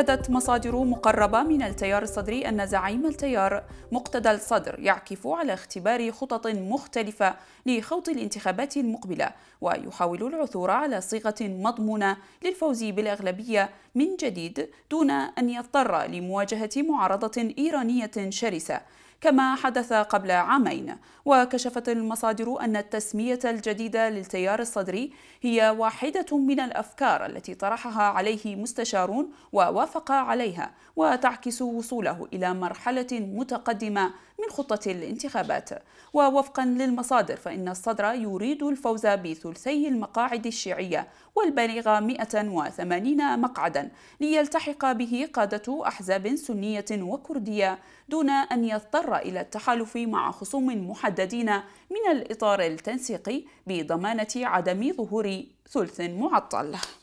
أكدت مصادر مقربة من التيار الصدري أن زعيم التيار مقتدى الصدر يعكف على اختبار خطط مختلفة لخوض الانتخابات المقبلة ويحاول العثور على صيغة مضمونة للفوز بالأغلبية من جديد دون أن يضطر لمواجهة معارضة إيرانية شرسة كما حدث قبل عامين وكشفت المصادر أن التسمية الجديدة للتيار الصدري هي واحدة من الأفكار التي طرحها عليه مستشارون ووافق عليها وتعكس وصوله إلى مرحلة متقدمة من خطة الانتخابات ووفقا للمصادر فإن الصدر يريد الفوز بثلثي المقاعد الشيعية والبالغة 180 مقعدا ليلتحق به قادة أحزاب سنية وكردية دون أن يضطر إلى التحالف مع خصوم محددين من الإطار التنسيقي بضمانة عدم ظهور ثلث معطل